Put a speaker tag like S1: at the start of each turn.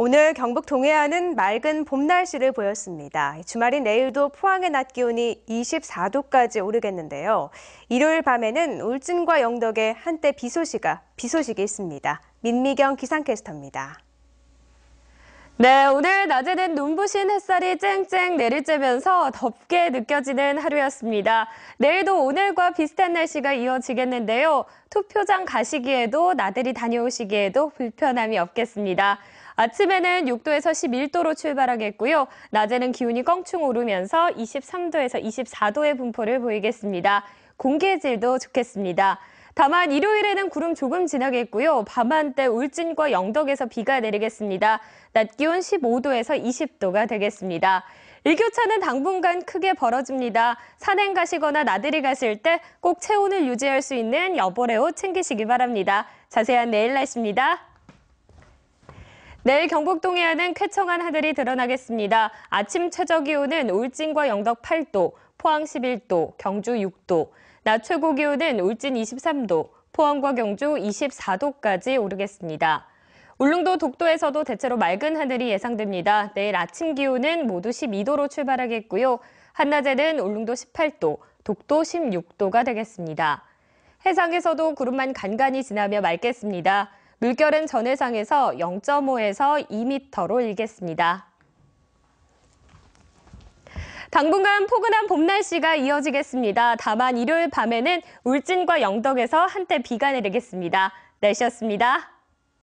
S1: 오늘 경북 동해안은 맑은 봄 날씨를 보였습니다. 주말인 내일도 포항의 낮 기온이 24도까지 오르겠는데요. 일요일 밤에는 울진과 영덕에 한때 비 소식이, 비 소식이 있습니다. 민미경 기상캐스터입니다.
S2: 네, 오늘 낮에는 눈부신 햇살이 쨍쨍 내리쬐면서 덥게 느껴지는 하루였습니다. 내일도 오늘과 비슷한 날씨가 이어지겠는데요. 투표장 가시기에도 나들이 다녀오시기에도 불편함이 없겠습니다. 아침에는 6도에서 11도로 출발하겠고요. 낮에는 기온이 껑충 오르면서 23도에서 24도의 분포를 보이겠습니다. 공기질도 의 좋겠습니다. 다만 일요일에는 구름 조금 지나겠고요. 밤한때 울진과 영덕에서 비가 내리겠습니다. 낮 기온 15도에서 20도가 되겠습니다. 일교차는 당분간 크게 벌어집니다. 산행 가시거나 나들이 가실 때 꼭 체온을 유지할 수 있는 여보레옷 챙기시기 바랍니다. 자세한 내일 날씨입니다. 내일 경북 동해안은 쾌청한 하늘이 드러나겠습니다. 아침 최저 기온은 울진과 영덕 8도, 포항 11도, 경주 6도, 낮 최고 기온은 울진 23도, 포항과 경주 24도까지 오르겠습니다. 울릉도 독도에서도 대체로 맑은 하늘이 예상됩니다. 내일 아침 기온은 모두 12도로 출발하겠고요. 한낮에는 울릉도 18도, 독도 16도가 되겠습니다. 해상에서도 구름만 간간히 지나며 맑겠습니다. 물결은 전해상에서 0.5에서 2m로 일겠습니다. 당분간 포근한 봄 날씨가 이어지겠습니다. 다만 일요일 밤에는 울진과 영덕에서 한때 비가 내리겠습니다. 날씨였습니다.